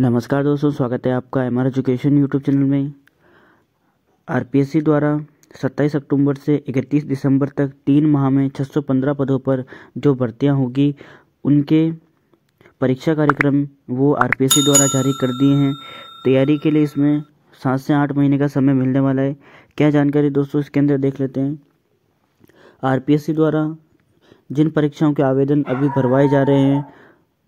नमस्कार दोस्तों स्वागत है आपका M R education YouTube channel में आर द्वारा 27 अक्टूबर से 31 दिसंबर तक तीन माह में 615 पदों पर जो भर्तियां होगी उनके परीक्षा कार्यक्रम वो आर द्वारा जारी कर दिए हैं तैयारी के लिए इसमें सात से आठ महीने का समय मिलने वाला है क्या जानकारी दोस्तों इसके अंदर देख लेते हैं आर द्वारा जिन परीक्षाओं के आवेदन अभी भरवाए जा रहे हैं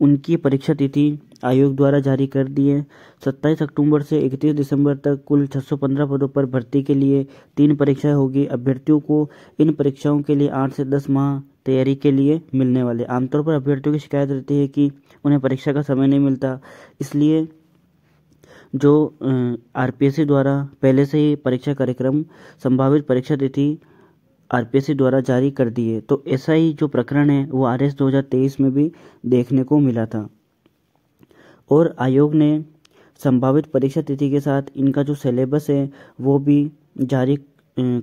उनकी परीक्षा तिथि आयोग द्वारा जारी कर दी है सत्ताईस अक्टूबर से इकतीस दिसंबर तक कुल 615 पदों पर भर्ती के लिए तीन परीक्षाएं होगी अभ्यर्थियों को इन परीक्षाओं के लिए आठ से दस माह तैयारी के लिए मिलने वाले आमतौर पर अभ्यर्थियों की शिकायत रहती है कि उन्हें परीक्षा का समय नहीं मिलता इसलिए जो आर द्वारा पहले से ही परीक्षा कार्यक्रम संभावित परीक्षा तिथि आर द्वारा जारी कर दिए तो ऐसा ही जो प्रकरण है वो आर एस में भी देखने को मिला था और आयोग ने संभावित परीक्षा तिथि के साथ इनका जो सिलेबस है वो भी जारी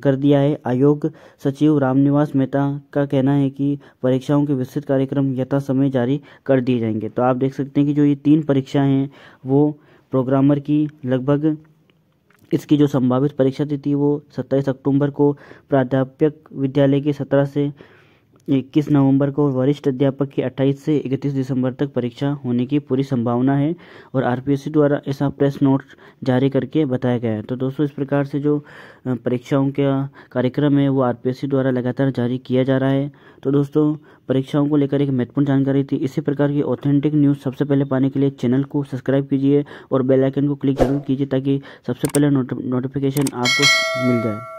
कर दिया है आयोग सचिव रामनिवास मेहता का कहना है कि परीक्षाओं के विस्तृत कार्यक्रम यथा समय जारी कर दिए जाएंगे तो आप देख सकते हैं कि जो ये तीन परीक्षाएं हैं वो प्रोग्रामर की लगभग इसकी जो संभावित परीक्षा तिथि वो सत्ताईस अक्टूबर को प्राध्यापक विद्यालय के सत्रह से इक्कीस नवंबर को वरिष्ठ अध्यापक की 28 से 31 दिसंबर तक परीक्षा होने की पूरी संभावना है और आरपीएससी द्वारा ऐसा प्रेस नोट जारी करके बताया गया है तो दोस्तों इस प्रकार से जो परीक्षाओं का कार्यक्रम है वो आरपीएससी द्वारा लगातार जारी किया जा रहा है तो दोस्तों परीक्षाओं को लेकर एक महत्वपूर्ण जानकारी थी इसी प्रकार की ऑथेंटिक न्यूज़ सबसे पहले पाने के लिए चैनल को सब्सक्राइब कीजिए और बेल आइकन को क्लिक जरूर कीजिए ताकि सबसे पहले नोटिफिकेशन आपको मिल जाए